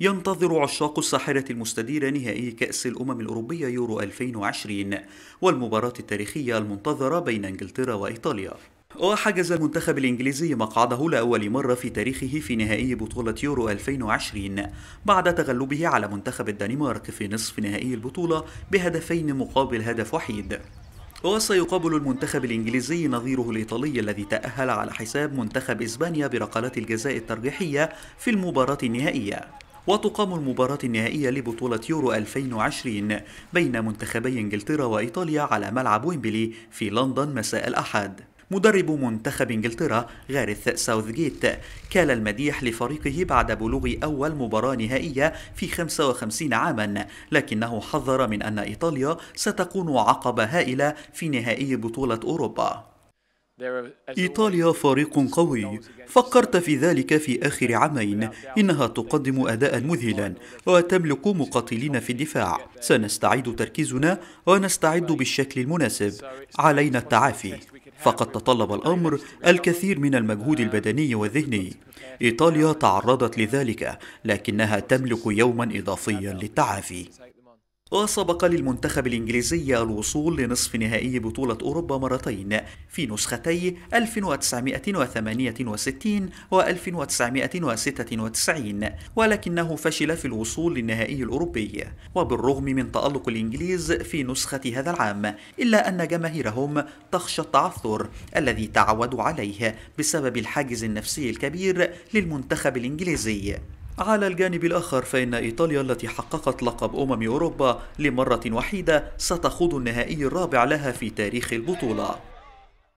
ينتظر عشاق الساحرة المستديرة نهائي كأس الأمم الأوروبية يورو 2020 والمباراة التاريخية المنتظرة بين انجلترا وإيطاليا وحجز المنتخب الإنجليزي مقعده لأول مرة في تاريخه في نهائي بطولة يورو 2020 بعد تغلبه على منتخب الدنمارك في نصف نهائي البطولة بهدفين مقابل هدف وحيد وسيقابل المنتخب الإنجليزي نظيره الإيطالي الذي تأهل على حساب منتخب إسبانيا بركلات الجزاء الترجيحية في المباراة النهائية وتقام المباراة النهائية لبطولة يورو 2020 بين منتخبي انجلترا وإيطاليا على ملعب ويمبلي في لندن مساء الأحد مدرب منتخب انجلترا غارث ساوثجيت كال المديح لفريقه بعد بلوغ اول مباراه نهائيه في 55 عاما لكنه حذر من ان ايطاليا ستكون عقبه هائله في نهائي بطوله اوروبا إيطاليا فريق قوي فكرت في ذلك في آخر عامين إنها تقدم أداء مذهلا وتملك مقاتلين في الدفاع سنستعيد تركيزنا ونستعد بالشكل المناسب علينا التعافي فقد تطلب الأمر الكثير من المجهود البدني والذهني إيطاليا تعرضت لذلك لكنها تملك يوما إضافيا للتعافي وسبق للمنتخب الإنجليزي الوصول لنصف نهائي بطولة أوروبا مرتين في نسختي 1968 و 1996 ولكنه فشل في الوصول للنهائي الأوروبي وبالرغم من تألق الإنجليز في نسخة هذا العام إلا أن جماهيرهم تخشى التعثر الذي تعودوا عليه بسبب الحاجز النفسي الكبير للمنتخب الإنجليزي على الجانب الآخر فإن إيطاليا التي حققت لقب أمم أوروبا لمرة وحيدة ستخوض النهائي الرابع لها في تاريخ البطولة